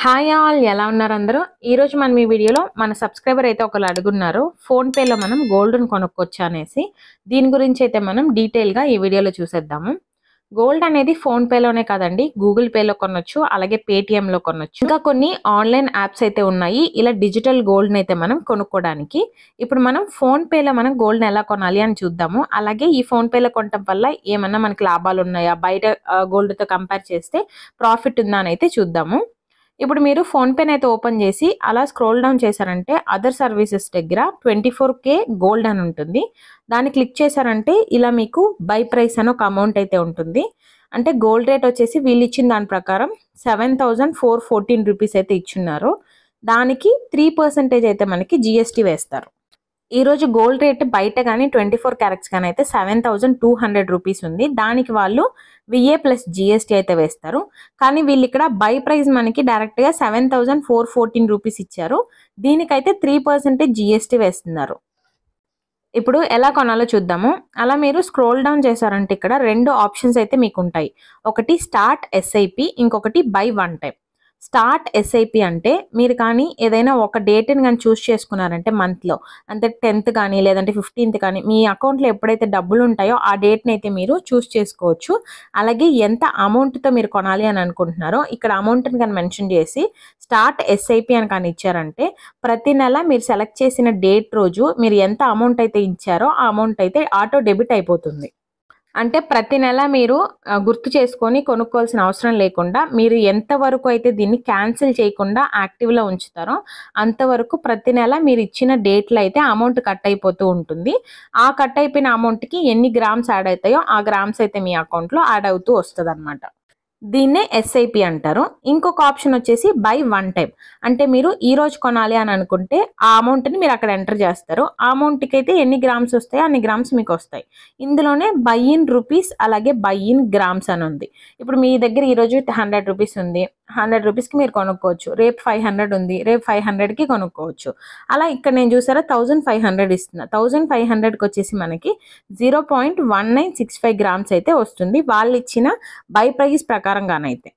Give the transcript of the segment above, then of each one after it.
hi all ఎలా ఉన్నారు అందరూ ఈరోజు మనం ఈ వీడియోలో మన సబ్స్క్రైబర్ అయితే ఒకరు అడుగున్నారు ఫోన్పేలో మనం గోల్డ్ను కొనుక్కోవచ్చు అనేసి దీని గురించి అయితే మనం డీటెయిల్గా ఈ వీడియోలో చూసేద్దాము గోల్డ్ అనేది ఫోన్పేలోనే కాదండి గూగుల్ పేలో కొనొచ్చు అలాగే పేటిఎంలో కొనొచ్చు ఇంకా కొన్ని ఆన్లైన్ యాప్స్ అయితే ఉన్నాయి ఇలా డిజిటల్ గోల్డ్ని అయితే మనం కొనుక్కోవడానికి ఇప్పుడు మనం ఫోన్పేలో మనం గోల్డ్ని ఎలా కొనాలి అని చూద్దాము అలాగే ఈ ఫోన్పేలో కొనటం వల్ల ఏమన్నా మనకి లాభాలు ఉన్నాయా బయట గోల్డ్తో కంపేర్ చేస్తే ప్రాఫిట్ ఉందా అని అయితే చూద్దాము ఇప్పుడు మీరు ఫోన్పేని అయితే ఓపెన్ చేసి అలా స్క్రోల్ డౌన్ చేశారంటే అదర్ సర్వీసెస్ దగ్గర ట్వంటీ ఫోర్ కే గోల్డ్ అని ఉంటుంది దాన్ని క్లిక్ చేశారంటే ఇలా మీకు బై ప్రైస్ అని ఒక అమౌంట్ అయితే ఉంటుంది అంటే గోల్డ్ రేట్ వచ్చేసి వీళ్ళు ఇచ్చిన దాని ప్రకారం seven thousand four fourteen rupees అయితే ఇచ్చున్నారు దానికి త్రీ పర్సెంటేజ్ అయితే మనకి జిఎస్టీ వేస్తారు ఈరోజు గోల్డ్ రేట్ బయట కానీ ట్వంటీ ఫోర్ క్యారెట్స్ కానీ అయితే seven thousand two hundred rupees ఉంది దానికి వాళ్ళు విఏ ప్లస్ జిఎస్టీ అయితే వేస్తారు కానీ వీళ్ళు ఇక్కడ బై ప్రైస్ మనకి డైరెక్ట్గా seven thousand four fourteen rupees ఇచ్చారు దీనికైతే త్రీ పర్సెంటేజ్ జిఎస్టీ వేస్తున్నారు ఇప్పుడు ఎలా కొనాలో చూద్దాము అలా మీరు స్క్రోల్ డౌన్ చేశారంటే ఇక్కడ రెండు ఆప్షన్స్ అయితే మీకు ఉంటాయి ఒకటి స్టార్ట్ ఎస్ఐపి ఇంకొకటి buy one time start SIP అంటే మీరు కానీ ఏదైనా ఒక డేట్ని కానీ చూస్ చేసుకున్నారంటే మంత్లో అంటే టెన్త్ కానీ లేదంటే ఫిఫ్టీన్త్ కానీ మీ అకౌంట్లో ఎప్పుడైతే డబ్బులు ఉంటాయో ఆ డేట్ని అయితే మీరు చూస్ చేసుకోవచ్చు అలాగే ఎంత అమౌంట్తో మీరు కొనాలి అని అనుకుంటున్నారో ఇక్కడ అమౌంట్ని కానీ మెన్షన్ చేసి స్టార్ట్ ఎస్ఐపి అని కానీ ఇచ్చారంటే ప్రతి నెల మీరు సెలెక్ట్ చేసిన డేట్ రోజు మీరు ఎంత అమౌంట్ అయితే ఇచ్చారో ఆ అమౌంట్ అయితే ఆటో డెబిట్ అయిపోతుంది అంటే ప్రతి నెల మీరు గుర్తు చేసుకొని కొనుక్కోవాల్సిన అవసరం లేకుండా మీరు ఎంతవరకు అయితే దీన్ని క్యాన్సిల్ చేయకుండా యాక్టివ్లో ఉంచుతారో అంతవరకు ప్రతి నెల మీరు ఇచ్చిన డేట్లో అయితే అమౌంట్ కట్ అయిపోతూ ఉంటుంది ఆ కట్ అయిపోయిన అమౌంట్కి ఎన్ని గ్రామ్స్ యాడ్ అవుతాయో ఆ గ్రామ్స్ అయితే మీ అకౌంట్లో యాడ్ అవుతూ వస్తుంది దీన్నే ఎస్ఐపి అంటారు ఇంకొక ఆప్షన్ వచ్చేసి బై వన్ టైం అంటే మీరు ఈ రోజు కొనాలి అని అనుకుంటే ఆ అమౌంట్ని మీరు అక్కడ ఎంటర్ చేస్తారు ఆ అమౌంట్కి అయితే ఎన్ని గ్రామ్స్ వస్తాయో అన్ని గ్రామ్స్ మీకు వస్తాయి ఇందులోనే బై ఇన్ రూపీస్ అలాగే బై ఇన్ గ్రామ్స్ అని ఉంది ఇప్పుడు మీ దగ్గర ఈరోజు హండ్రెడ్ రూపీస్ ఉంది హండ్రెడ్ రూపీస్కి మీరు కొనుక్కోవచ్చు రేపు ఫైవ్ హండ్రెడ్ ఉంది రేపు ఫైవ్ హండ్రెడ్కి కొనుక్కోవచ్చు అలా ఇక్కడ నేను చూసారా థౌజండ్ ఫైవ్ హండ్రెడ్ ఇస్తున్నా థౌజండ్ ఫైవ్ హండ్రెడ్కి వచ్చేసి మనకి zero point one nine six five grams అయితే వస్తుంది వాళ్ళు ఇచ్చిన బై ప్రైస్ ప్రకారం ప్రకారంగానైతే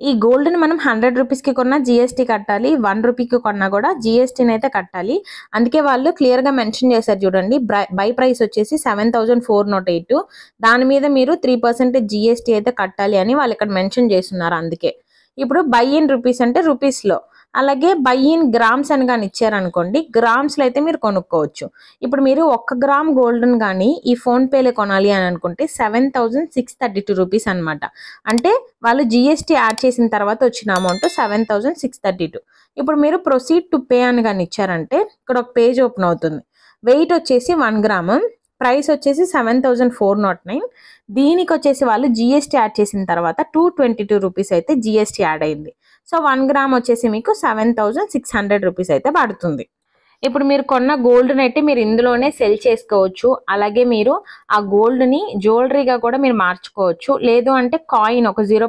ఈ గోల్డ్ని మనం హండ్రెడ్ రూపీస్కి కొన్నా జిఎస్టీ కట్టాలి వన్ రూపీకి కొన్నా కూడా జిఎస్టీని అయితే కట్టాలి అందుకే వాళ్ళు క్లియర్గా మెన్షన్ చేశారు చూడండి బై ప్రైస్ వచ్చేసి సెవెన్ ఫోర్ ఎయిట్ దాని మీద మీరు త్రీ పర్సెంట్ జిఎస్టీ అయితే కట్టాలి అని వాళ్ళు ఇక్కడ మెన్షన్ చేస్తున్నారు అందుకే ఇప్పుడు బై ఇన్ రూపీస్ అంటే రూపీస్లో అలాగే బై ఇన్ గ్రామ్స్ అని కానీ ఇచ్చారనుకోండి గ్రామ్స్లో అయితే మీరు కొనుక్కోవచ్చు ఇప్పుడు మీరు ఒక్క గ్రామ్ గోల్డ్ని కానీ ఈ ఫోన్పేలో కొనాలి అని అనుకుంటే seven thousand six thirty two rupees అనమాట అంటే వాళ్ళు జిఎస్టీ యాడ్ చేసిన తర్వాత వచ్చిన amount seven thousand six thirty two ఇప్పుడు మీరు ప్రొసీడ్ టు పే అని కానీ ఇచ్చారంటే ఇక్కడ ఒక పేజ్ ఓపెన్ అవుతుంది వెయిట్ వచ్చేసి వన్ గ్రామ్ ప్రైస్ వచ్చేసి seven thousand four naught nine దీనికి వచ్చేసి వాళ్ళు జిఎస్టీ యాడ్ చేసిన తర్వాత టూ ట్వంటీ టూ రూపీస్ అయితే జిఎస్టీ యాడ్ అయింది సో వన్ గ్రామ్ వచ్చేసి మీకు seven thousand six hundred rupees అయితే పడుతుంది ఇప్పుడు మీరు కొన్న గోల్డ్ని అయితే మీరు ఇందులోనే సెల్ చేసుకోవచ్చు అలాగే మీరు ఆ గోల్డ్ని జ్యువెలరీగా కూడా మీరు మార్చుకోవచ్చు లేదు అంటే కాయిన్ ఒక జీరో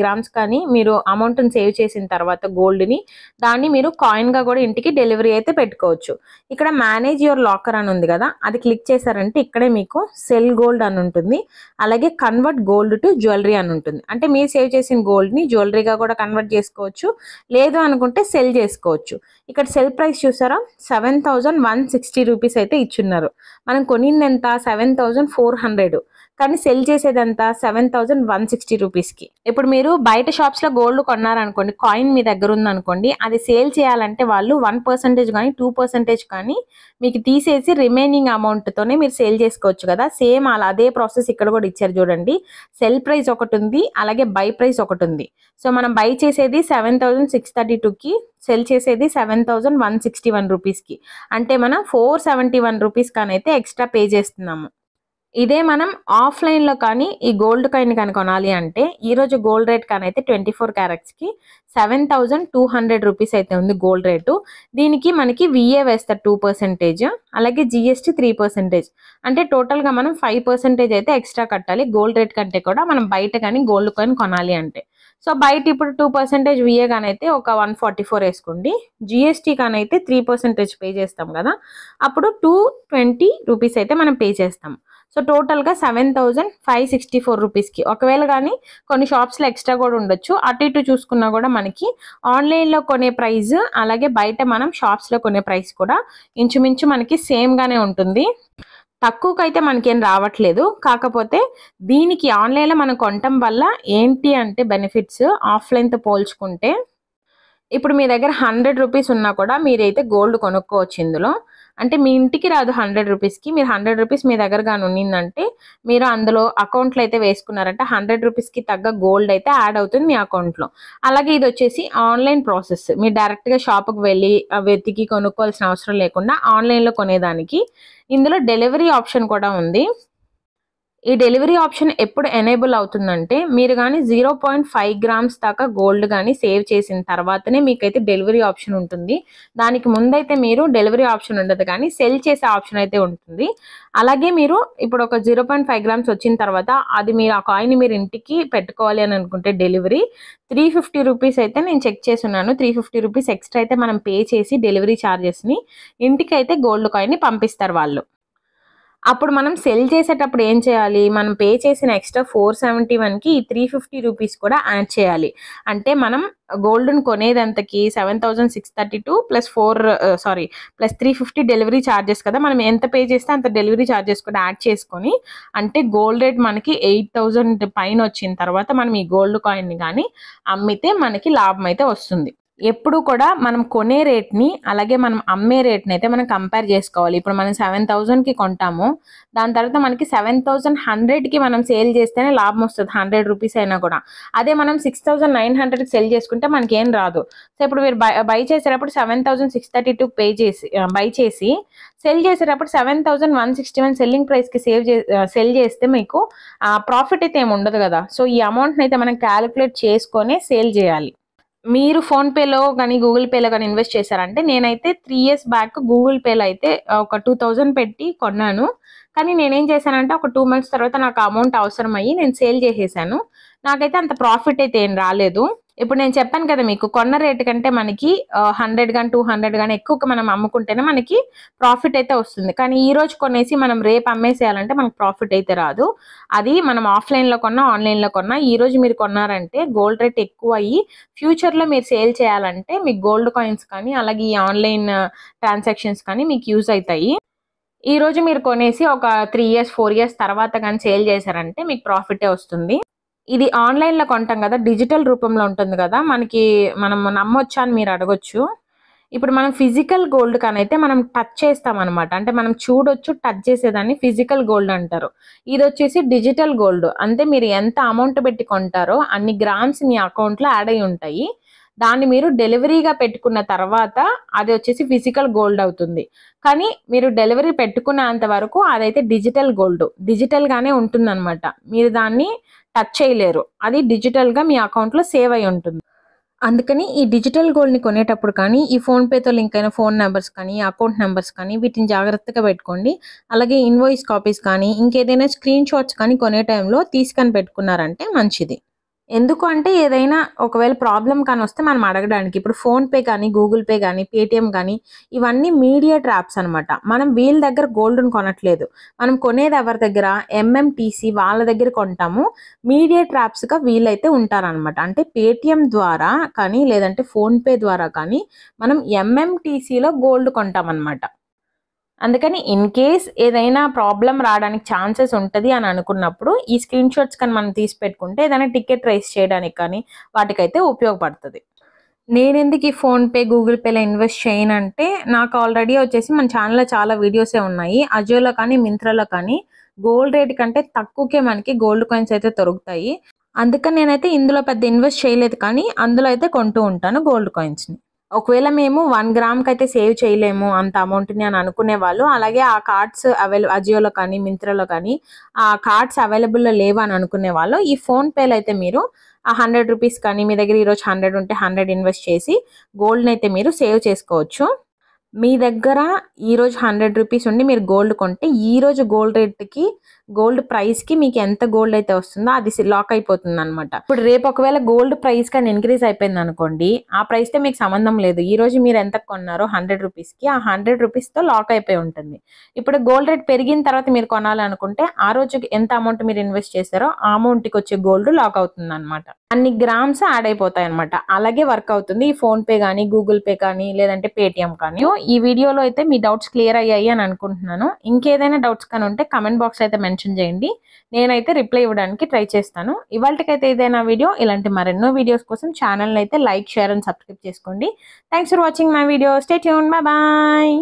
గ్రామ్స్ కానీ మీరు అమౌంట్ని సేవ్ చేసిన తర్వాత గోల్డ్ని దాన్ని మీరు కాయిన్గా కూడా ఇంటికి డెలివరీ అయితే పెట్టుకోవచ్చు ఇక్కడ మేనేజ్ యువర్ లాకర్ అని ఉంది కదా అది క్లిక్ చేశారంటే ఇక్కడే మీకు సెల్ గోల్డ్ అని ఉంటుంది అలాగే కన్వర్ట్ గోల్డ్ టు జ్యువెలరీ అని ఉంటుంది అంటే మీరు సేవ్ చేసిన గోల్డ్ని జ్యువెలరీగా కూడా కన్వర్ట్ చేసుకోవచ్చు లేదు అనుకుంటే సెల్ చేసుకోవచ్చు ఇక్కడ సెల్ ప్రైస్ చూసారా seven thousand one sixty rupees అయితే ఇచ్చున్నారు మనం కొనింది ఎంత సెవెన్ థౌజండ్ ఫోర్ హండ్రెడ్ కానీ సెల్ చేసేదంతా సెవెన్ థౌజండ్ వన్ సిక్స్టీ రూపీస్కి ఇప్పుడు మీరు బయట షాప్స్లో గోల్డ్ కొన్నారనుకోండి కాయిన్ మీ దగ్గర ఉందనుకోండి అది సేల్ చేయాలంటే వాళ్ళు వన్ పర్సెంటేజ్ కానీ టూ పర్సెంటేజ్ కానీ మీకు తీసేసి రిమైనింగ్ అమౌంట్తోనే మీరు సేల్ చేసుకోవచ్చు కదా సేమ్ అలా అదే ప్రాసెస్ ఇక్కడ కూడా ఇచ్చారు చూడండి సెల్ ప్రైస్ ఒకటి ఉంది అలాగే బై ప్రైస్ ఒకటి ఉంది సో మనం బై చేసేది సెవెన్ థౌజండ్ సిక్స్ థర్టీ టూకి సెల్ చేసేది seven thousand one sixty one రూపీస్కి అంటే మనం ఫోర్ సెవెంటీ వన్ రూపీస్ అయితే ఎక్స్ట్రా పే చేస్తున్నాము ఇదే మనం ఆఫ్లైన్లో కానీ ఈ గోల్డ్ కాయిన్ కానీ కొనాలి అంటే ఈరోజు గోల్డ్ రేట్ కానీ అయితే ట్వంటీ ఫోర్ క్యారెట్స్కి seven thousand two hundred rupees అయితే ఉంది గోల్డ్ రేటు దీనికి మనకి విఏ వేస్తారు టూ పర్సెంటేజ్ అలాగే జిఎస్టి త్రీ పర్సెంటేజ్ అంటే టోటల్గా మనం ఫైవ్ పర్సెంటేజ్ అయితే ఎక్స్ట్రా కట్టాలి గోల్డ్ రేట్ కంటే కూడా మనం బయట కానీ గోల్డ్ కాయిన్ కొనాలి అంటే సో బయట ఇప్పుడు టూ పర్సెంటేజ్ విఏ కానైతే ఒక వన్ ఫార్టీ ఫోర్ వేసుకోండి జిఎస్టీ కానైతే త్రీ పర్సెంటేజ్ పే చేస్తాం కదా అప్పుడు టూ ట్వంటీ రూపీస్ అయితే మనం పే చేస్తాం సో టోటల్గా seven thousand five sixty four రూపీస్కి ఒకవేళ కానీ కొన్ని షాప్స్లో ఎక్స్ట్రా కూడా ఉండొచ్చు అటు ఇటు చూసుకున్నా కూడా మనకి ఆన్లైన్లో కొనే ప్రైస్ అలాగే బయట మనం షాప్స్లో కొనే ప్రైస్ కూడా ఇంచుమించు మనకి సేమ్గానే ఉంటుంది తక్కువకైతే మనకేం రావట్లేదు కాకపోతే దీనికి ఆన్లైన్లో మనం కొనటం వల్ల ఏంటి అంటే బెనిఫిట్స్ ఆఫ్లైన్తో పోల్చుకుంటే ఇప్పుడు మీ దగ్గర హండ్రెడ్ రూపీస్ ఉన్నా కూడా మీరైతే గోల్డ్ కొనుక్కోవచ్చు ఇందులో అంటే మీ ఇంటికి రాదు హండ్రెడ్ రూపీస్కి మీరు హండ్రెడ్ రూపీస్ మీ దగ్గర కానీ ఉన్నిందంటే మీరు అందులో అకౌంట్లో అయితే వేసుకున్నారంటే హండ్రెడ్ రూపీస్కి తగ్గ గోల్డ్ అయితే యాడ్ అవుతుంది మీ అకౌంట్లో అలాగే ఇది వచ్చేసి ఆన్లైన్ ప్రాసెస్ మీరు డైరెక్ట్గా షాప్కి వెళ్ళి వెతికి కొనుక్కోవాల్సిన అవసరం లేకుండా ఆన్లైన్లో కొనేదానికి ఇందులో డెలివరీ ఆప్షన్ కూడా ఉంది ఈ డెలివరీ ఆప్షన్ ఎప్పుడు ఎనేబుల్ అవుతుందంటే మీరు కానీ జీరో పాయింట్ ఫైవ్ గ్రామ్స్ దాకా గోల్డ్ కానీ సేవ్ చేసిన తర్వాతనే మీకైతే డెలివరీ ఆప్షన్ ఉంటుంది దానికి ముందైతే మీరు డెలివరీ ఆప్షన్ ఉండదు కానీ సెల్ చేసే ఆప్షన్ అయితే ఉంటుంది అలాగే మీరు ఇప్పుడు ఒక జీరో పాయింట్ ఫైవ్ గ్రామ్స్ వచ్చిన తర్వాత అది మీరు ఆ కాయిన్ మీరు ఇంటికి పెట్టుకోవాలి అని అనుకుంటే డెలివరీ త్రీ ఫిఫ్టీ రూపీస్ అయితే నేను చెక్ చేస్తున్నాను త్రీ ఫిఫ్టీ రూపీస్ ఎక్స్ట్రా అయితే మనం పే చేసి డెలివరీ ఛార్జెస్ని ఇంటికి అయితే గోల్డ్ కాయిన్ని పంపిస్తారు వాళ్ళు అప్పుడు మనం సెల్ చేసేటప్పుడు ఏం చేయాలి మనం పే చేసిన ఎక్స్ట్రా ఫోర్ సెవెంటీ వన్కి ఈ త్రీ ఫిఫ్టీ రూపీస్ కూడా యాడ్ చేయాలి అంటే మనం గోల్డ్ని కొనేదంతకి seven thousand six thirty two plus four sorry plus three fifty delivery charges కదా మనం ఎంత పే చేస్తే అంత డెలివరీ ఛార్జెస్ కూడా యాడ్ చేసుకొని అంటే గోల్డ్ రేట్ మనకి ఎయిట్ థౌజండ్ పైన వచ్చిన తర్వాత మనం ఈ గోల్డ్ కాయిన్ని కానీ అమ్మితే మనకి లాభం అయితే వస్తుంది ఎప్పుడు కూడా మనం కొనే రేట్ని అలాగే మనం అమ్మే రేట్ని అయితే మనం కంపేర్ చేసుకోవాలి ఇప్పుడు మనం సెవెన్ థౌజండ్కి కొంటాము దాని తర్వాత మనకి సెవెన్ థౌజండ్ హండ్రెడ్కి మనం సేల్ చేస్తేనే లాభం వస్తుంది హండ్రెడ్ రూపీస్ అయినా కూడా అదే మనం సిక్స్ థౌజండ్ నైన్ హండ్రెడ్కి సెల్ చేసుకుంటే మనకి ఏం రాదు సో ఇప్పుడు మీరు బై బై చేసేటప్పుడు seven thousand six thirty two pay చేసి బై చేసి సెల్ చేసేటప్పుడు seven thousand one sixty one selling ప్రైస్కి సేవ్ చే సెల్ చేస్తే మీకు ప్రాఫిట్ అయితే ఏమి ఉండదు కదా సో ఈ అమౌంట్ని అయితే మనం క్యాలిక్యులేట్ చేసుకొని సేల్ చేయాలి మీరు ఫోన్పేలో కానీ గూగుల్ పేలో కానీ ఇన్వెస్ట్ చేశారంటే నేనైతే త్రీ ఇయర్స్ బ్యాక్ గూగుల్ పేలో అయితే ఒక టూ థౌజండ్ పెట్టి కొన్నాను కానీ నేనేం చేశానంటే ఒక టూ మంత్స్ తర్వాత నాకు అమౌంట్ అవసరం అయ్యి నేను సేల్ చేసేసాను నాకైతే అంత ప్రాఫిట్ అయితే ఏం రాలేదు ఇప్పుడు నేను చెప్పాను కదా మీకు కొన్న రేటు కంటే మనకి హండ్రెడ్ కానీ టూ హండ్రెడ్ కానీ ఎక్కువ మనం అమ్ముకుంటేనే మనకి ప్రాఫిట్ అయితే వస్తుంది కానీ ఈ రోజు కొనేసి మనం రేపు అమ్మేసేయాలంటే మనకు ప్రాఫిట్ అయితే రాదు అది మనం ఆఫ్లైన్లో కొన్నా ఆన్లైన్లో కొన్నా ఈ రోజు మీరు కొన్నారంటే గోల్డ్ రేట్ ఎక్కువ అయ్యి ఫ్యూచర్లో మీరు సేల్ చేయాలంటే మీకు గోల్డ్ కాయిన్స్ కానీ అలాగే ఈ ఆన్లైన్ ట్రాన్సాక్షన్స్ కానీ మీకు యూజ్ అవుతాయి ఈ రోజు మీరు కొనేసి ఒక త్రీ ఇయర్స్ ఫోర్ ఇయర్స్ తర్వాత కానీ సేల్ చేశారంటే మీకు ప్రాఫిటే వస్తుంది ఇది ఆన్లైన్లో కొంటాం కదా డిజిటల్ రూపంలో ఉంటుంది కదా మనకి మనం నమ్మొచ్చా అని మీరు అడగొచ్చు ఇప్పుడు మనం ఫిజికల్ గోల్డ్ కానైతే మనం టచ్ చేస్తాం అనమాట అంటే మనం చూడొచ్చు టచ్ చేసేదాన్ని ఫిజికల్ గోల్డ్ అంటారు ఇది వచ్చేసి డిజిటల్ గోల్డ్ అంటే మీరు ఎంత అమౌంట్ పెట్టి కొంటారో అన్ని గ్రామ్స్ మీ అకౌంట్లో యాడ్ అయి ఉంటాయి దాన్ని మీరు డెలివరీగా పెట్టుకున్న తర్వాత అది వచ్చేసి ఫిజికల్ గోల్డ్ అవుతుంది కానీ మీరు డెలివరీ పెట్టుకున్నంత వరకు అదైతే డిజిటల్ గోల్డ్ డిజిటల్గానే అనమాట మీరు దాన్ని టచ్ చేయలేరు అది డిజిటల్గా మీ అకౌంట్లో సేవ్ అయి ఉంటుంది అందుకని ఈ డిజిటల్ గోల్డ్ని కొనేటప్పుడు కానీ ఈ ఫోన్పేతో లింక్ అయిన ఫోన్ నెంబర్స్ కానీ అకౌంట్ నెంబర్స్ కానీ వీటిని జాగ్రత్తగా పెట్టుకోండి అలాగే ఇన్వాయిస్ కాపీస్ కానీ ఇంకేదైనా స్క్రీన్ షాట్స్ కానీ కొనే టైంలో తీసుకొని పెట్టుకున్నారంటే మంచిది ఎందుకు అంటే ఏదైనా ఒకవేళ ప్రాబ్లం కానీ వస్తే మనం అడగడానికి ఇప్పుడు ఫోన్పే కానీ గూగుల్ పే కానీ పేటిఎం కానీ ఇవన్నీ మీడియా ట్రాప్స్ అనమాట మనం వీళ్ళ దగ్గర గోల్డ్ను కొనట్లేదు మనం కొనేది ఎవరి దగ్గర ఎంఎంటీసీ వాళ్ళ దగ్గర కొంటాము మీడియా ట్రాప్స్గా వీళ్ళైతే ఉంటారనమాట అంటే పేటిఎం ద్వారా కానీ లేదంటే ఫోన్పే ద్వారా కానీ మనం ఎంఎంటీసీలో గోల్డ్ కొంటామన్నమాట అందుకని ఇన్ కేస్ ఏదైనా ప్రాబ్లం రావడానికి ఛాన్సెస్ ఉంటుంది అని అనుకున్నప్పుడు ఈ స్క్రీన్ షాట్స్ కానీ మనం తీసి పెట్టుకుంటే ఏదైనా టికెట్ రైస్ చేయడానికి కానీ వాటికైతే ఉపయోగపడుతుంది నేను ఎందుకు ఈ ఫోన్పే గూగుల్ పేలో ఇన్వెస్ట్ చేయనంటే నాకు ఆల్రెడీ వచ్చేసి మన ఛానల్లో చాలా వీడియోసే ఉన్నాయి అజియోలో కానీ మింత్రాలో కానీ గోల్డ్ రేట్ కంటే తక్కువకే మనకి గోల్డ్ కాయిన్స్ అయితే దొరుకుతాయి అందుకని నేనైతే ఇందులో పెద్ద ఇన్వెస్ట్ చేయలేదు కానీ అందులో అయితే కొంటూ ఉంటాను గోల్డ్ కాయిన్స్ని ఒకవేళ మేము వన్ గ్రామ్కి అయితే సేవ్ చేయలేము అంత అమౌంట్ని అని అనుకునే వాళ్ళు అలాగే ఆ కార్డ్స్ అవైల అజియోలో కానీ మింత్రాలో కానీ ఆ కార్డ్స్ అవైలబుల్లో లేవు అని అనుకునే వాళ్ళు ఈ ఫోన్పేలో అయితే మీరు ఆ హండ్రెడ్ రూపీస్ కానీ మీ దగ్గర ఈరోజు హండ్రెడ్ ఉంటే హండ్రెడ్ ఇన్వెస్ట్ చేసి గోల్డ్ని అయితే మీరు సేవ్ చేసుకోవచ్చు మీ దగ్గర ఈరోజు హండ్రెడ్ రూపీస్ ఉండి మీరు గోల్డ్ కొంటే ఈరోజు గోల్డ్ రేట్కి గోల్డ్ ప్రైస్కి మీకు ఎంత గోల్డ్ అయితే వస్తుందో అది లాక్ అయిపోతుంది అనమాట ఇప్పుడు రేపు ఒకవేళ గోల్డ్ ప్రైస్ కానీ ఇంక్రీజ్ అయిపోయింది అనుకోండి ఆ ప్రైస్తో మీకు సంబంధం లేదు ఈరోజు మీరు ఎంత కొన్నారో హండ్రెడ్ రూపీస్కి ఆ హండ్రెడ్ రూపీస్తో లాక్ అయిపోయి ఉంటుంది ఇప్పుడు గోల్డ్ రేట్ పెరిగిన తర్వాత మీరు కొనాలనుకుంటే ఆ రోజు ఎంత అమౌంట్ మీరు ఇన్వెస్ట్ చేశారో ఆ అమౌంట్కి వచ్చే గోల్డ్ లాక్ అవుతుంది అనమాట అన్ని గ్రామ్స్ యాడ్ అయిపోతాయి అనమాట అలాగే వర్క్ అవుతుంది ఈ ఫోన్పే కానీ గూగుల్ పే కానీ లేదంటే పేటిఎం కానీ ఈ వీడియోలో అయితే మీ డౌట్స్ క్లియర్ అయ్యాయి అని అనుకుంటున్నాను ఇంకేదైనా డౌట్స్ కానీ ఉంటే కమెంట్ బాక్స్ అయితే మెన్షన్ చేయండి నేనైతే రిప్లై ఇవ్వడానికి ట్రై చేస్తాను ఇవాళకైతే ఏదైనా వీడియో ఇలాంటి మరెన్నో వీడియోస్ కోసం ఛానల్ని అయితే లైక్ షేర్ అండ్ సబ్స్క్రైబ్ చేసుకోండి thanks for watching my video stay యూన్ బాయ్